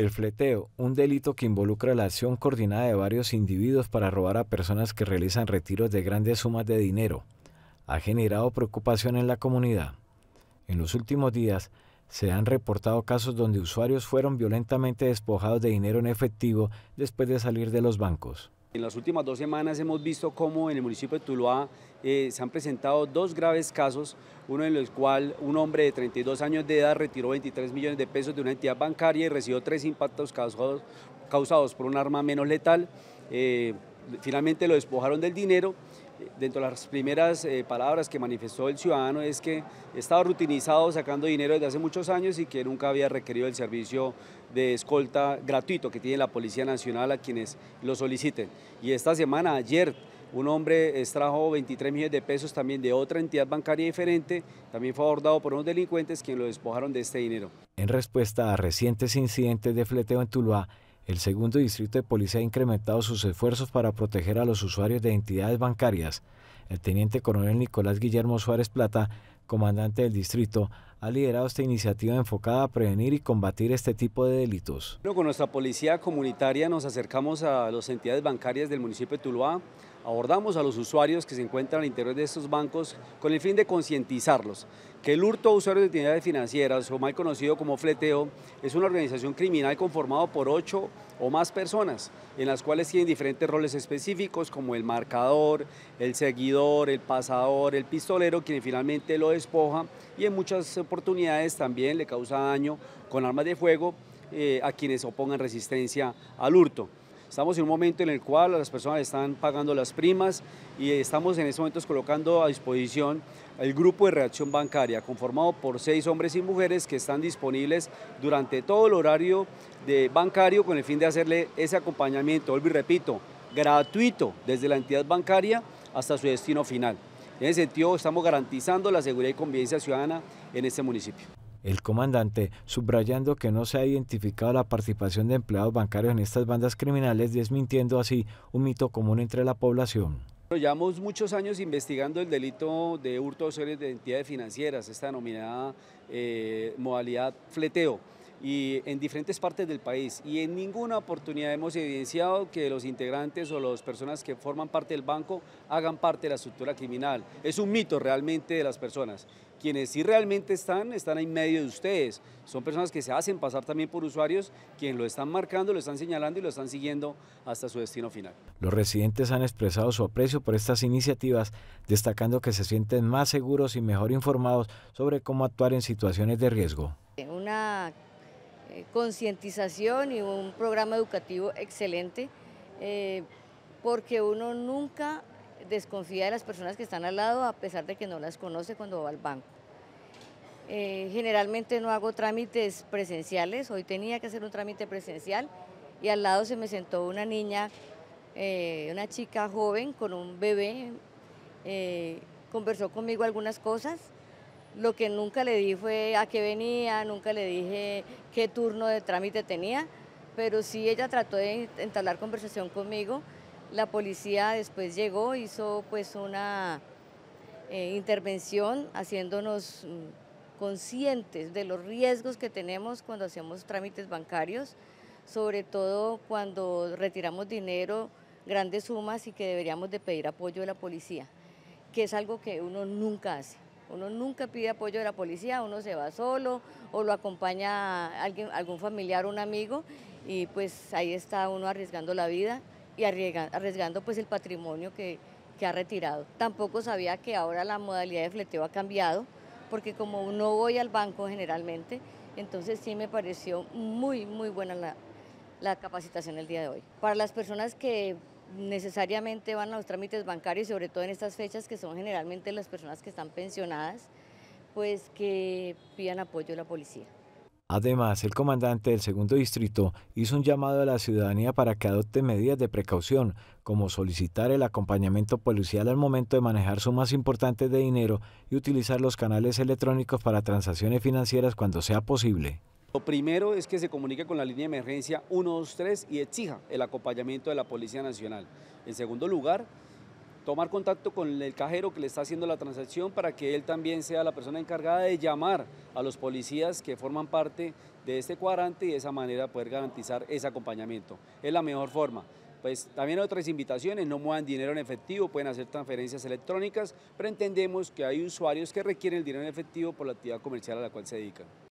El fleteo, un delito que involucra la acción coordinada de varios individuos para robar a personas que realizan retiros de grandes sumas de dinero, ha generado preocupación en la comunidad. En los últimos días, se han reportado casos donde usuarios fueron violentamente despojados de dinero en efectivo después de salir de los bancos. En las últimas dos semanas hemos visto cómo en el municipio de Tuluá eh, se han presentado dos graves casos, uno en el cual un hombre de 32 años de edad retiró 23 millones de pesos de una entidad bancaria y recibió tres impactos causados, causados por un arma menos letal. Eh, finalmente lo despojaron del dinero dentro de las primeras eh, palabras que manifestó el ciudadano es que estaba rutinizado sacando dinero desde hace muchos años y que nunca había requerido el servicio de escolta gratuito que tiene la Policía Nacional a quienes lo soliciten. Y esta semana, ayer, un hombre extrajo 23 millones de pesos también de otra entidad bancaria diferente, también fue abordado por unos delincuentes quienes lo despojaron de este dinero. En respuesta a recientes incidentes de fleteo en Tuluá, el segundo distrito de policía ha incrementado sus esfuerzos para proteger a los usuarios de entidades bancarias. El teniente coronel Nicolás Guillermo Suárez Plata, comandante del distrito, ha liderado esta iniciativa enfocada a prevenir y combatir este tipo de delitos. con nuestra policía comunitaria nos acercamos a las entidades bancarias del municipio de Tuluá abordamos a los usuarios que se encuentran al interior de estos bancos con el fin de concientizarlos que el hurto a usuarios de entidades financieras o mal conocido como fleteo es una organización criminal conformada por ocho o más personas en las cuales tienen diferentes roles específicos como el marcador, el seguidor, el pasador, el pistolero quien finalmente lo despoja y en muchas oportunidades también le causa daño con armas de fuego eh, a quienes opongan resistencia al hurto. Estamos en un momento en el cual las personas están pagando las primas y estamos en estos momentos colocando a disposición el grupo de reacción bancaria, conformado por seis hombres y mujeres que están disponibles durante todo el horario bancario con el fin de hacerle ese acompañamiento, vuelvo y repito, gratuito desde la entidad bancaria hasta su destino final. En ese sentido, estamos garantizando la seguridad y convivencia ciudadana en este municipio el comandante, subrayando que no se ha identificado la participación de empleados bancarios en estas bandas criminales, desmintiendo así un mito común entre la población. llevamos muchos años investigando el delito de hurto de seres de entidades financieras, esta denominada eh, modalidad fleteo y en diferentes partes del país y en ninguna oportunidad hemos evidenciado que los integrantes o las personas que forman parte del banco hagan parte de la estructura criminal. Es un mito realmente de las personas. Quienes sí realmente están, están en medio de ustedes. Son personas que se hacen pasar también por usuarios, quienes lo están marcando, lo están señalando y lo están siguiendo hasta su destino final. Los residentes han expresado su aprecio por estas iniciativas, destacando que se sienten más seguros y mejor informados sobre cómo actuar en situaciones de riesgo. Una eh, concientización y un programa educativo excelente, eh, porque uno nunca desconfía de las personas que están al lado a pesar de que no las conoce cuando va al banco. Eh, generalmente no hago trámites presenciales, hoy tenía que hacer un trámite presencial y al lado se me sentó una niña, una chica joven con un bebé, conversó conmigo algunas cosas lo que nunca le di fue a qué venía, nunca le dije qué turno de trámite tenía, pero sí ella trató de entablar conversación conmigo. La policía después llegó, hizo pues una eh, intervención haciéndonos mm, conscientes de los riesgos que tenemos cuando hacemos trámites bancarios, sobre todo cuando retiramos dinero, grandes sumas y que deberíamos de pedir apoyo de la policía, que es algo que uno nunca hace. Uno nunca pide apoyo de la policía, uno se va solo o lo acompaña alguien, algún familiar, un amigo y pues ahí está uno arriesgando la vida y arriesgando, pues el patrimonio que, ha retirado. Tampoco sabía que ahora la modalidad de fleteo ha cambiado porque como no voy al banco generalmente, entonces sí me pareció muy, muy buena la, la capacitación el día de hoy. Para las personas que necesariamente van a los trámites bancarios, sobre todo en estas fechas que son generalmente las personas que están pensionadas, pues que pidan apoyo de la policía. Además, el comandante del segundo distrito hizo un llamado a la ciudadanía para que adopte medidas de precaución, como solicitar el acompañamiento policial al momento de manejar sumas importantes de dinero y utilizar los canales electrónicos para transacciones financieras cuando sea posible. Lo primero es que se comunique con la línea de emergencia 123 y exija el acompañamiento de la Policía Nacional. En segundo lugar, tomar contacto con el cajero que le está haciendo la transacción para que él también sea la persona encargada de llamar a los policías que forman parte de este cuadrante y de esa manera poder garantizar ese acompañamiento. Es la mejor forma. Pues también hay otras invitaciones, no muevan dinero en efectivo, pueden hacer transferencias electrónicas, pero entendemos que hay usuarios que requieren el dinero en efectivo por la actividad comercial a la cual se dedican.